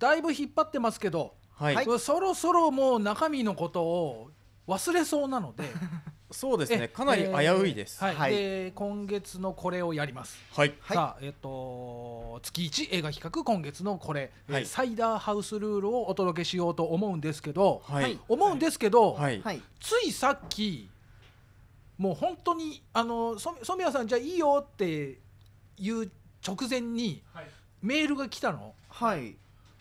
だいぶ引っ張ってますけど、はい、そろそろもう中身のことを忘れそうなので そうですねかなり危ういです、えー、はい、はい、で今月のこれをやりますはいさあえっ、ー、と月1映画比較今月のこれ、はい、サイダーハウスルールをお届けしようと思うんですけど、はい、思うんですけど、はい、ついさっきもう本当にあの染谷さんじゃあいいよっていう直前にメールが来たのはい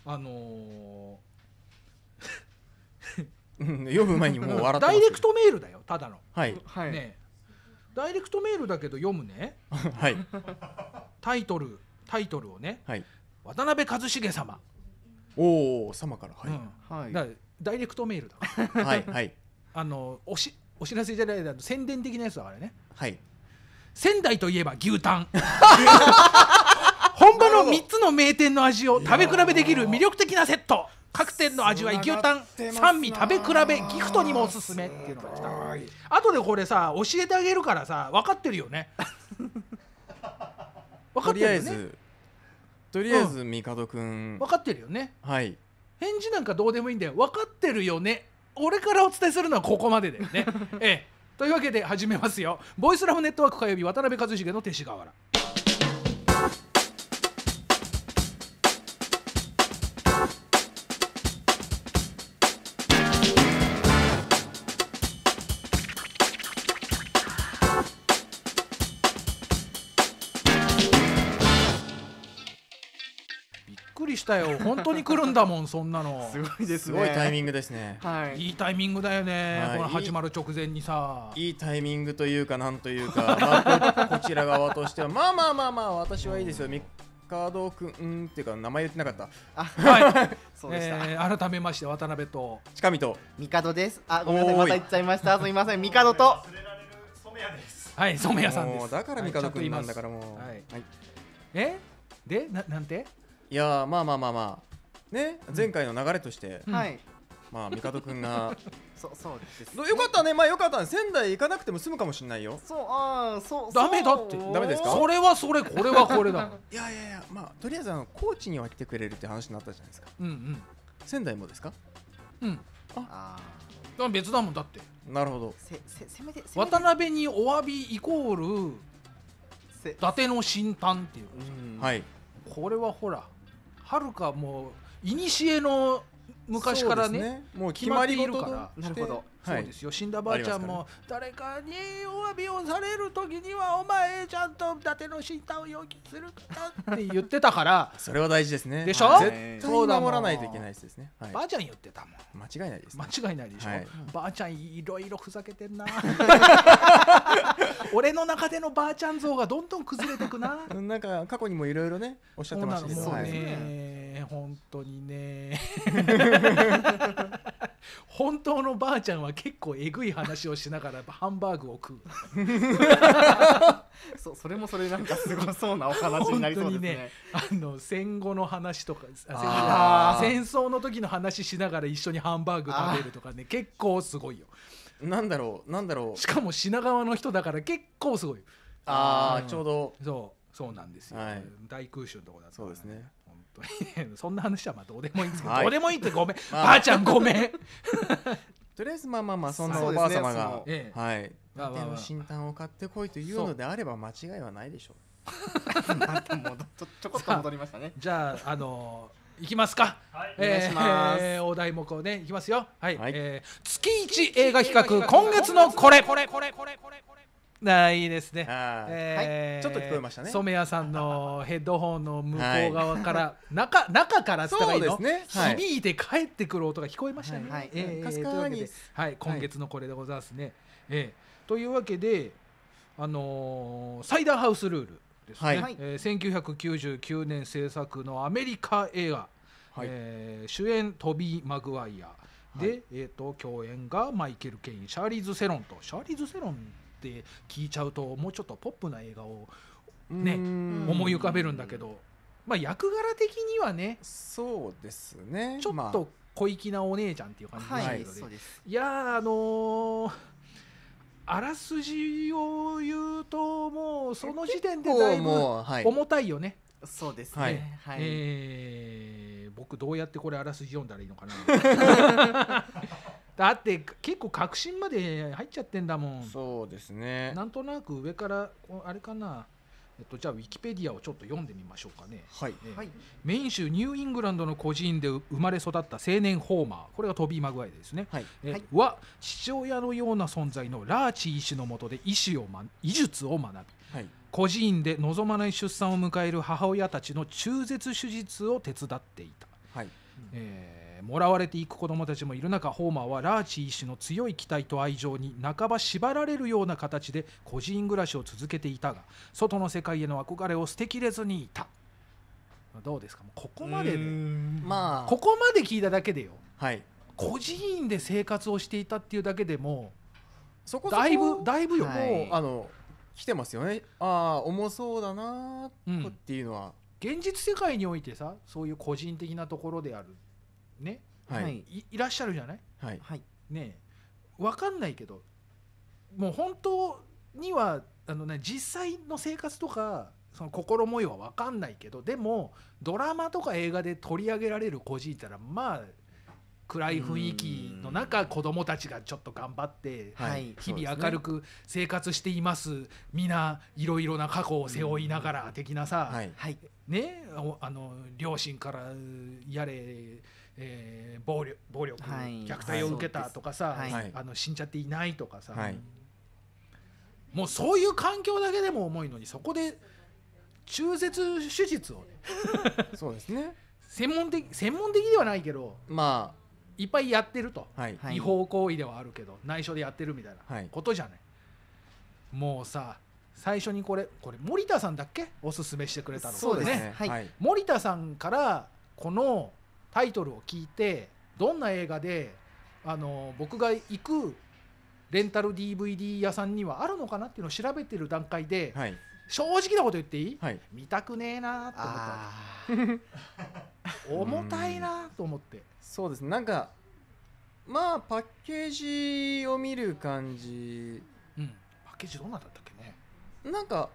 あのうん読む前にもう笑ってま ダイレクトメールだよただの、はいはい、ねダイレクトメールだけど読むね はいタイトルタイトルをねはい渡辺一茂様、おお様からはい、うんはいだらダイレクトメールだから はいはいあのおしお知らせじゃないだ宣伝的なやつだからねはい仙台といえば牛タン本場の3つの名店の味を食べ比べできる魅力的なセット各店の味は生きタン三味食べ比べギフトにもおすすめっていうのが来た後でこれさ教えてあげるからさ分かってるよね 分かってるよねとりあえずとりあえず帝くん分かってるよねはい返事なんかどうでもいいんだよ分かってるよね俺からお伝えするのはここまでだよね ええというわけで始めますよボイスラフネットワーク火曜日渡辺一茂の勅使河原したよ本当に来るんだもんそんなのすごいです、ね、すごいタイミングですね、はい、いいタイミングだよね、はい、この始まる直前にさいいタイミングというかなんというか、まあ、こちら側としてはまあまあまあまあ私はいいですよカードくんっていうか名前言ってなかったあはい そうでした、えー、改めまして渡辺と近見と三帝ですあごめんなさいまた言っちゃいましたすみません帝とはい染谷さんですだから帝くんなんだからもう、はい、はい、えでななんていやまあまあまあまあね前回の流れとして、うん、はいまあ、帝くんが そそうです、ね、よかったねまあよかったね、仙台行かなくても済むかもしれないよそうああそうダメだってダメですかそれはそれこれはこれだ いやいやいやまあとりあえずあの高知には来てくれるって話になったじゃないですかうんうん仙台もですかうんああ別だもんだってなるほどせせせめて渡辺にお詫びイコール伊達の新丹っていう、うん、はいこれはほらはるかもうえの昔からね、ね、もう決まりいるからなるほど、はい、そうですよ死んだばあちゃんも、誰かにお詫びをされる時にはお前ちゃんと伊達の死んだを要求するかって言ってたから それは大事ですねでしょ、はい、絶対守らないといけないですね、はい、ばあちゃん言ってたもん間違いないです、ね、間違いないでしょ、はい、ばあちゃんいろいろふざけてんな 俺の中でのばあちゃん像がどんどん崩れてくな なんか過去にもいろいろねおっしゃってましたけどそうね、本当にね本当のばあちゃんは結構えぐい話をしながらハンバーグを食う そうそれもそれなんかすごそうなお話になりそうですねねあの戦後の話とか戦争の時の話しながら一緒にハンバーグ食べるとかね結構すごいよなんだろうなんだろうしかも品川の人だから結構すごいああ、うん、ちょうどそうそうなんですよ、はい、大空襲のとこだった、ね、そうですね当に そんな話はまあどうでもいいんですけど、はいどうでもいいってごめん、まあばあちゃんごめん とりあえずまあまあまあそんなおばあ様が、そうではいまあまあ新炭を買ってこいというのであれば間違いはないでしょうた戻ちょこっと戻りましたね。じゃああのいきますか、はいお願いしますえーお題目をねいきますよはい、はいえー月一映画企画今月のこれこれこれこれこれこれあいいですね、えーはい、ちょっと聞こえましたね染谷さんの ヘッドホンの向こう側から、はい、中中からっったいいの、ねはい、響いて帰ってくる音が聞こえましたね、はいかすかにはい、今月のこれでございますね、はい、えー、というわけで、あのー、サイダーハウスルールですね、はいえー、1999年制作のアメリカ映画、はい、えー、主演トビー・マグワイアで、はい、えーと共演がマイケル・ケインシャーリーズ・セロンとシャーリーズ・セロンって聞いちゃうともうちょっとポップな映画をね思い浮かべるんだけど、まあ、役柄的にはねそうですねちょっと小粋なお姉ちゃんっていう感じでしで,、けはい、いやあのーあらすじを言うともうその時点でだいぶ重たいよね。はい、そうですね、はいはい、えー、僕どうやってこれあらすじ読んだらいいのかな だって結構確信まで入っちゃってんだもんそうですねなんとなく上からあれかなえっと、じゃあウィキペディアをちょっと読んでみましょうかね、はいえー、はい、メイン州ニューイングランドの孤児院で生まれ育った青年ホーマーこれがトビー・マグワイですね、はいえー、はい、は父親のような存在のラーチ医師のもとで医師を、ま、医術を学び、はい、孤児院で望まない出産を迎える母親たちの中絶手術を手伝っていた。はいえーもらわれていく子どもたちもいる中ホーマーはラーチ医師の強い期待と愛情に半ば縛られるような形で個人暮らしを続けていたが外の世界への憧れを捨てきれずにいたどうですかここまでで、まあ、ここまで聞いただけでよ、はい、孤児院で生活をしていたっていうだけでもそこだいぶだいぶよ、はい、もうあの来てますよねああ重そうだなっていうのは、うん、現実世界においてさそういう個人的なところであるね、はい、い、いらっしゃるじゃない、はい、ね分かんないけどもう本当にはあの、ね、実際の生活とかその心模様は分かんないけどでもドラマとか映画で取り上げられるこじいたらまあ暗い雰囲気の中子供たちがちょっと頑張って、はい、日々明るく生活しています、は皆いろいろな過去を背負いながら的なさ、はい、ねあの両親からやれえー、暴力暴力、はい、虐待を受けたとかさ、はい、あの死んじゃっていないとかさ、はい、もうそういう環境だけでも重いのにそこで中絶手術をね そうですね専門的専門的ではないけどまあいっぱいやってると、違法行為ではあるけど内緒でやってるみたいなことじゃない、もうさ最初にこれこれ森田さんだっけおすすめしてくれたのそうですね、はい、森田さんからこのタイトルを聞いてどんな映画であの僕が行くレンタル DVD 屋さんにはあるのかなっていうのを調べてる段階で、はい、正直なこと言っていい、はい、見たくねえなーって思った重たいなと思ってそうですねなんかまあパッケージを見る感じ、うん、パッケージどんなだったっけねなんか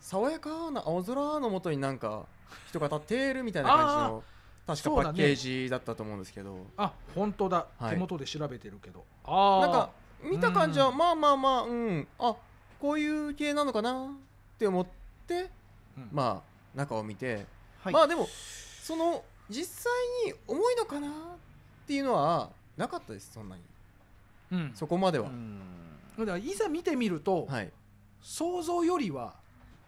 爽やかな青空のもとになんか人が立っているみたいな感じの確かパッケージだったと思うんですけど、ね、あ本当だ、はい、手元で調べてるけどあなんか見た感じは、うん、まあまあまあうんあこういう系なのかなって思って、うん、まあ中を見て、はい、まあでもその実際に重いのかなっていうのはなかったですそんなに、うん、そこまではだからいざ見てみると、はい、想像よりは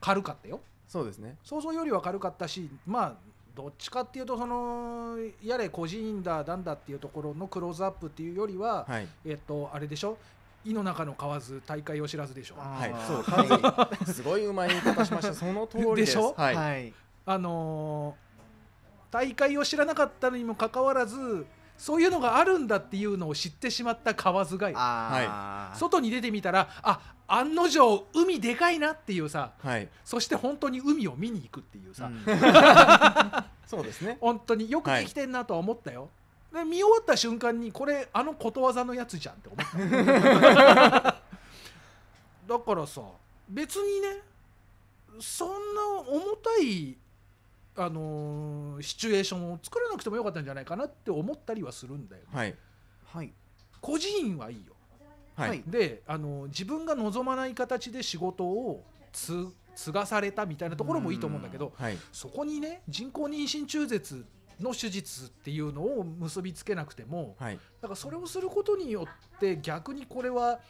軽かったよそうですね想像よりは軽かったしまあどっちかっていうとそのやれ個人だなんだっていうところのクローズアップっていうよりは、はい、えっとあれでしょ井の中の蛙大会を知らずでしょはいそうすごいうまい言い方しましたその通りでしょはい、あのー、大会を知らなかったのにもかかわらずそういうのがあるんだっていうのを知ってしまった河津がはい、外に出てみたらあ案の定海でかいなっていうさ、はい、そして本当に海を見に行くっていうさ、うん、そうですね本当によくできてんなとは思ったよ、で見終わった瞬間にこれあのことわざのやつじゃんって思っただからさ別にねそんな重たいあのーシチュエーションを作らなくてもよかったんじゃないかなって思ったりはするんだよ、はいはい個人はいいよはい、であの自分が望まない形で仕事をつ継がされたみたいなところもいいと思うんだけど、はい、そこにね人工妊娠中絶の手術っていうのを結びつけなくても、はい、だからそれをすることによって逆にこれは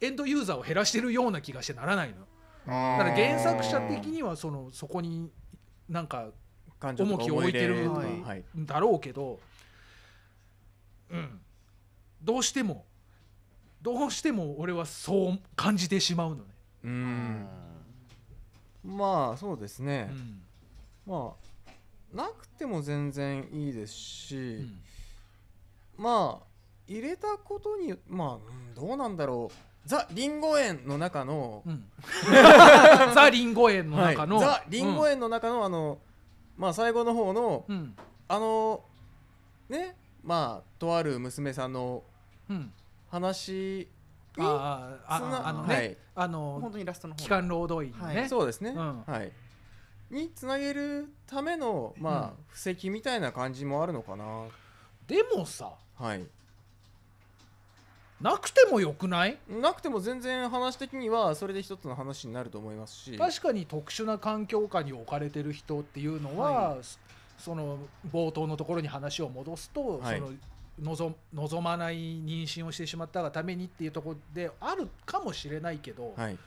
エンドユーザーを減らしてるような気がしてならないの。だから原作者的にはそのそこになんか重きを置いてるんだろうけど、うん、どうしてもどうしても俺はそう感じてしまうのね。うんまあそうですね、うん、まあなくても全然いいですし、うん、まあ入れたことにまあどうなんだろうザ・リンゴ園の中の、うん、ザ・リンゴ園の中の、はい、ザ・リンゴ園の中の、あのまあ最後の方の、あのねまあとある娘さんの話あああのね、はい、あの本当にラストの期間労働員ね、はい、そうですね、うん、はいにつなげるためのまあ布石みたいな感じもあるのかな、うん、でもさはいなくてもよくないなくても全然話的にはそれで一つの話になると思いますし確かに特殊な環境下に置かれてる人っていうのは、はい、その冒頭のところに話を戻すと、はい、その望望まない妊娠をしてしまったがためにっていうところであるかもしれないけど、はい、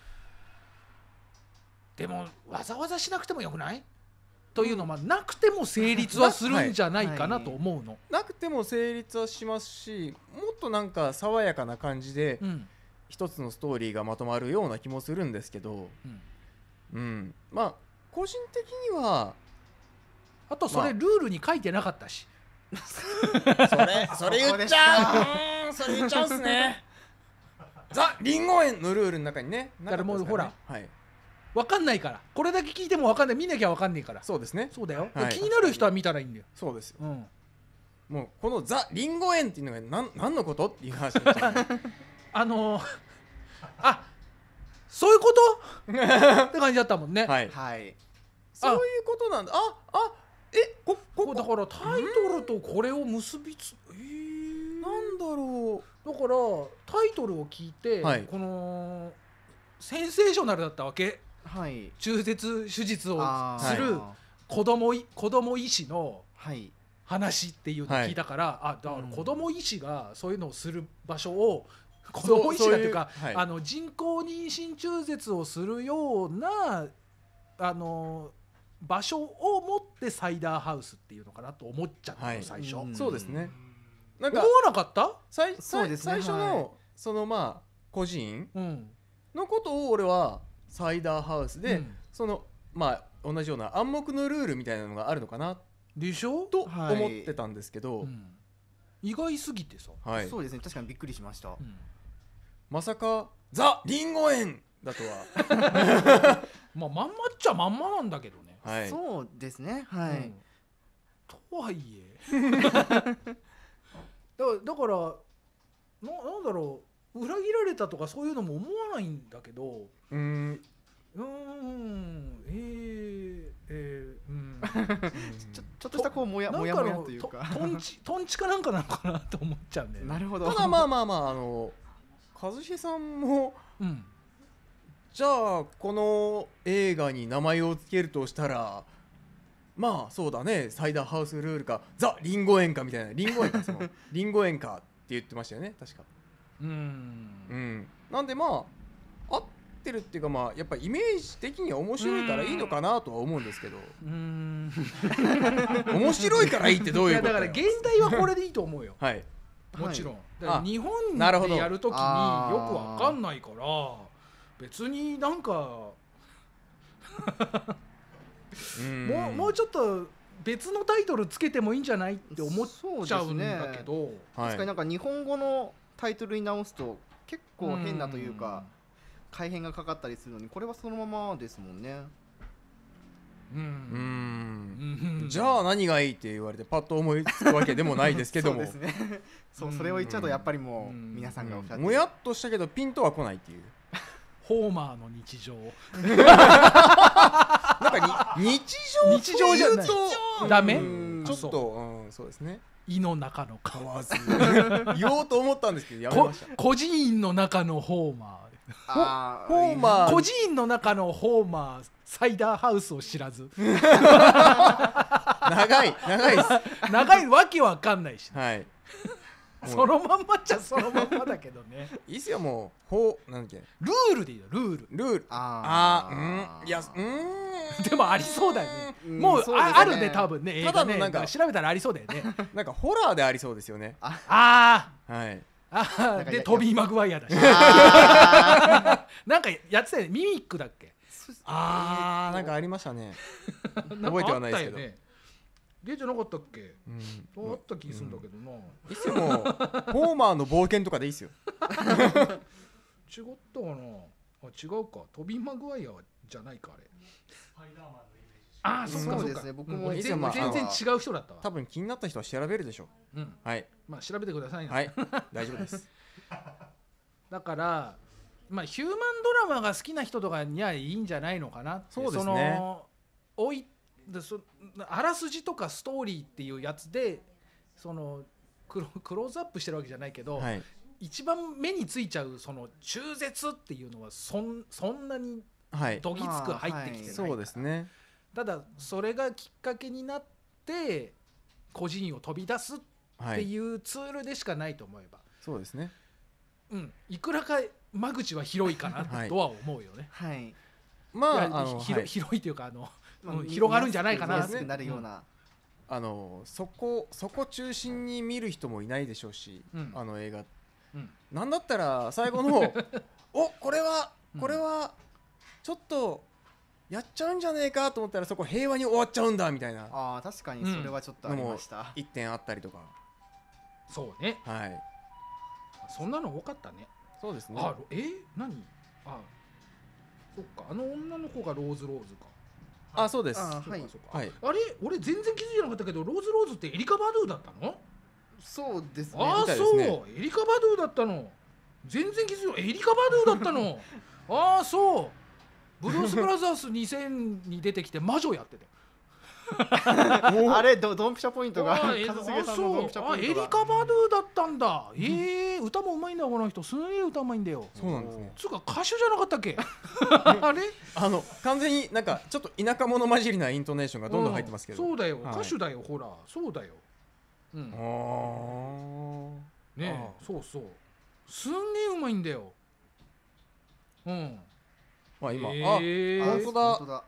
でもわざわざしなくてもよくないというのはなくても成立はするんじゃないかなと思うの。なはい、なくても成立はしますしもっとなんか爽やかな感じで、一つのストーリーがまとまるような気もするんですけど、うん、うん、まあ個人的にはあとそれルールに書いてなかったし、それそれ言っちゃうそれ言っちゃうっすねザ・リンゴ園のルールの中にねだからもうほら、はい、分かんないからこれだけ聞いても分かんない見なきゃ分かんないからそうですねそうだよ、はい、気になる人は見たらいいんだよそうですよ、うん、もうこのザ・リンゴ園っていうのが何何のことっていう話っう あのー、あそういうこと って感じだったもんねはい、はい、そういうことなんだああえここだからタイトルとこれを結びつえー、なんだろうだからタイトルを聞いて、はい、このセンセーショナルだったわけ、はい、中絶手術をする子供、はい、子供医師の話っていうのを聞いたから、はい、あだから子供医師がそういうのをする場所を子供医師がというかあの人工妊娠中絶をするようなあの場所を持ってサイダーハウスっていうのかなと思っちゃったの、はい、最初、うん、そうですねなんか思わなかった最そね、最初の、はい、そのまあ個人のことを俺はサイダーハウスで、うん、そのまあ同じような暗黙のルールみたいなのがあるのかなでしょと思ってたんですけど、はいうん、意外すぎてさ、はい、そうですね確かにびっくりしました、うん、まさかザ・リンゴ園だとは まあまんまっちゃまんまなんだけどねはい、そうですねはい、うんとはいえ だだからななんだろう裏切られたとかそういうのも思わないんだけどうんうんえー、えー、うんちょちょっとしたこうもやもやもやというかととんち とんちかなんかなのかなと思っちゃうんだよねなるほどただまあまあまああの一茂さんもうんじゃあこの映画に名前を付けるとしたらまあそうだねサイダーハウスルールかザ・リンゴ園かみたいなリンゴ園かその リンゴ園かって言ってましたよね確かうんうんなんでまあ合ってるっていうかまあやっぱイメージ的に面白いからいいのかなとは思うんですけどうん面白いからいいってどういうことだから現代はこれでいいと思うよはいもちろん、はい、日本でやるときによくわかんないから別になんかもうもうちょっと別のタイトルつけてもいいんじゃないって思っちゃうんだけど、ね、確かになんか日本語のタイトルに直すと結構変なというか改変がかかったりするのにこれはそのままですもんね。うん、じゃあ何がいいって言われてパッと思いつくわけでもないですけども そう、ね、それを言っちゃうとやっぱりもう皆さんがおっしゃってもやっとしたけどピンとは来ないっていうホーマーの日常 なんかに日常日常じゃないダメちょっとうんそうですね胃の中の皮 言おうと思ったんですけどやめました個人の中のホーマーホーマー孤児院の中のホーマーサイダーハウスを知らず長い長いです 長いわけわかんないし、はい そのまんまっちゃそのまんまだけどね いいっすよもうほうなんだっけルールでいいよルールルールああうんいやうんでもありそうだよねもう、ああるね多分ねただのなんか調べたらありそうだよね なんかホラーでありそうですよねああはいあでトビー・マグワイアだしなんかやってたよねミミックだっけああなんかありましたね覚えてはないですけど、ゲーじなかったっけ、うん、あった気するんだけどな、うん、いつもホーマーの冒険とかでいいっすよ違ったかなあ違うかトビー・マグワイアじゃないかあれああそそうですね僕も全然違う人だった多分気になった人は調べるでしょう、うん、はいまあ調べてくださいねはい大丈夫です だからまあヒューマンドラマが好きな人とかにはいいんじゃないのかなそうですね置いでそあらすじとかストーリーっていうやつでそのクロクローズアップしてるわけじゃないけど、はい、一番目についちゃうその中絶っていうのはそんそんなにどぎつく入ってきてない、はい、そうですねただそれがきっかけになって個人を飛び出すっていうツールでしかないと思えば、はい、そうですねうんいくらか間口は広いかなとは思うよねはい、まあ、あの広いというかあの広がるんじゃないかな。安くなるような。あのそこそこ中心に見る人もいないでしょうし、うん、あの映画、うん、なんだったら最後の おこれはこれはちょっとやっちゃうんじゃねえかと思ったらそこ平和に終わっちゃうんだみたいなあ確かにそれはちょっとありました、点あったりとかそうねはいそんなの多かったねそうですねあえー、何あそっかあの女の子がローズローズかあそうですあはいはいあれ俺全然気づいてなかったけどローズローズってエリカ・バドゥだったのそうですねあそう、エリカ・バドゥだったの全然気づいエリカ・バドゥだったの ああそうブルース・ブラザース2000に出てきて魔女やってて あれドドンピシャポイントが一茂さんのドンピシャポイントエリカ・バドゥだったんだ、ええ歌もうまいんだこの人すげえ歌うまいんだよそうなんですねつうか歌手じゃなかったっけ あれあの完全になんかちょっと田舎者混じりなイントネーションがどんどん入ってますけど、そうだよ、歌手だよほらそうだよ、うん、あねそうそうすんげえうまいんだようんまあ今、あー、あ本当だ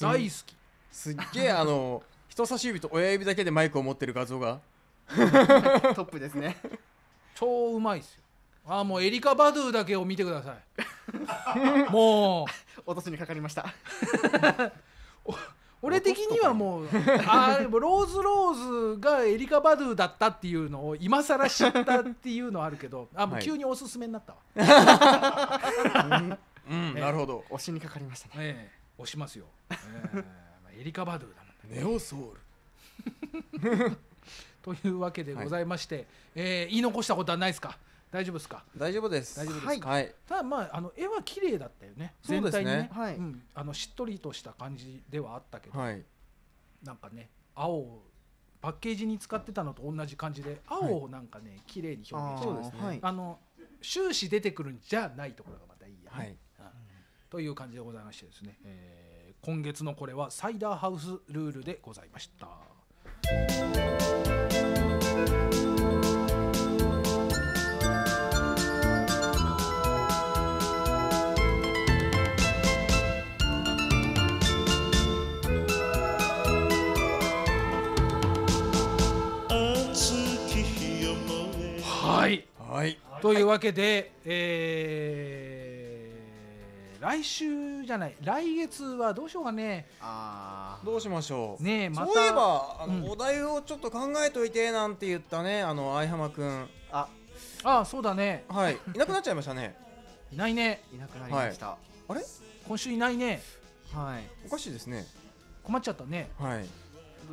大好きすっげえあの 人差し指と親指だけでマイクを持ってる画像がトップですね超うまいですよああもうエリカ・バドゥだけを見てください もう落としにかかりました 俺的にはもうあローズ・ローズがエリカ・バドゥだったっていうのを今更知ったっていうのはあるけどあもう急におすすめになったわ、はい、うん、うんえー、なるほど押しにかかりましたね、えー、押しますよ、えーエリカ・バドゥだもんねネオソウル というわけでございまして、はい、えー、言い残したことはないですか大丈夫ですか大丈夫です大丈夫です、はい、ただまああの絵は綺麗だったよね全体にね、はいうん、あのしっとりとした感じではあったけど、はい、なんかね青パッケージに使ってたのと同じ感じで青をなんかね、はい、綺麗に表現してそうすねあの終始出てくるんじゃないところがまたいいや、はい、うん、という感じでございましてですね、えー今月のこれはサイダーハウスルールでございました。はい、はい、というわけで、えー来週じゃない来月はどうしようかねあどうしましょうねまたそういえばあの、うん、お題をちょっと考えといてなんて言ったねあの相浜君ああそうだねはいいなくなっちゃいましたねいないねいなくなりました、はい、あれ今週いないねはいおかしいですね困っちゃったねはい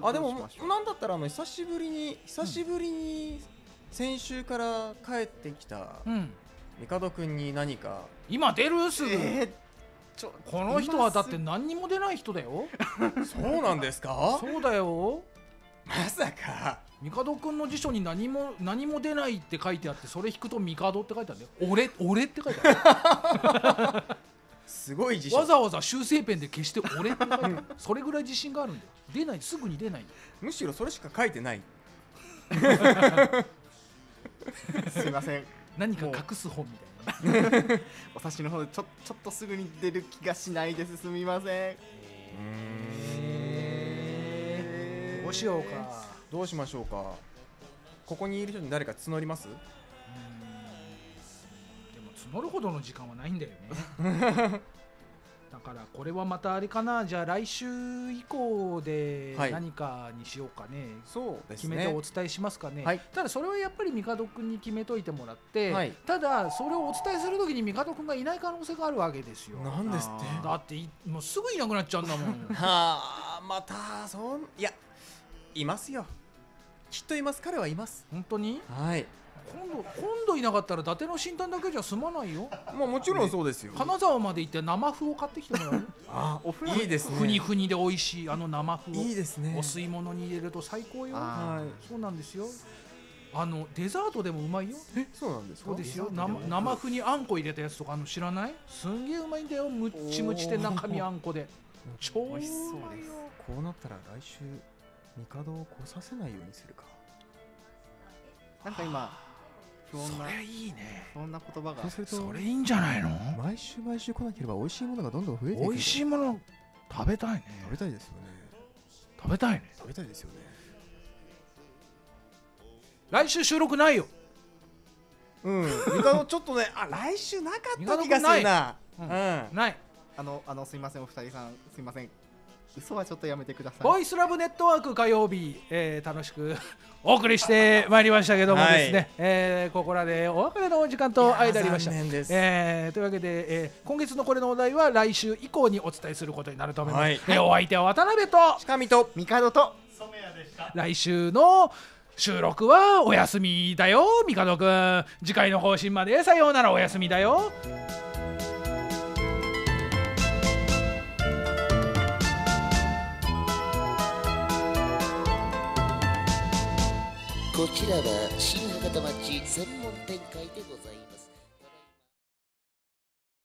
あでもなんだったらあの久しぶりに久しぶりに、先週から帰ってきた、うん帝くんに何か今出るすぐ、えー、ちょこの人はだって何にも出ない人だよそうなんですかそうだよまさか帝くんの辞書に何も何も出ないって書いてあってそれ引くと帝って書いてあるんだよ俺俺って書いてある すごい自信わざわざ修正ペンで消して俺って書いてあるそれぐらい自信があるんだよ出ないすぐに出ないむしろそれしか書いてない すいません何か隠す本みたいな お察しの方でちょちょっとすぐに出る気がしないですすみませんどうしようかどうしましょうかここにいる人に誰か募りますでも募るほどの時間はないんだよね からこれはまたあれかなじゃあ来週以降で何かにしようかね,、そうです決めてお伝えしますかね、はいただそれはやっぱり帝君に決めといてもらって、はいただそれをお伝えするときに帝君がいない可能性があるわけですよなんですってだってもうすぐいなくなっちゃうんだもん はあまたそんいやいますよきっといます彼はいます本当にはい今度今度いなかったら伊達の新丹だけじゃ済まないよまあもちろんそうですよ、金沢まで行って生麩を買ってきてもらうあお風呂いいですねふにふにで美味しいあの生麩をいいですねお吸い物に入れると最高よそうなんですよあのデザートでもうまいよえそうなんですそうですよ生生麩にあんこ入れたやつとかあの知らないすんげえうまいんだよむっちむちで中身あんこで超美味しそうですこうなったら来週帝を来させないようにするかなんか今そりゃいいねそんな言葉がそれいいんじゃないの毎週毎週来なければ美味しいものがどんどん増えていく美味しいもの食べたいね食べたいですよね食べたいね食べたいですよね来週収録ないようんのちょっとねあ来週なかった気がするなうん、ないあのあのすいませんお二人さんすいません嘘はちょっとやめてくださいボイスラブネットワーク火曜日、えー、楽しくお送りしてまいりましたけどもですね、はい、えー、ここらでお別れのお時間と間ありました、えー、というわけで、えー、今月のこれのお題は来週以降にお伝えすることになると思います、はい、えー、お相手は渡辺と近見と帝と染谷でした来週の収録はお休みだよ帝くん次回の方針までさようならお休みだよこちらは新博多町専門展開でございます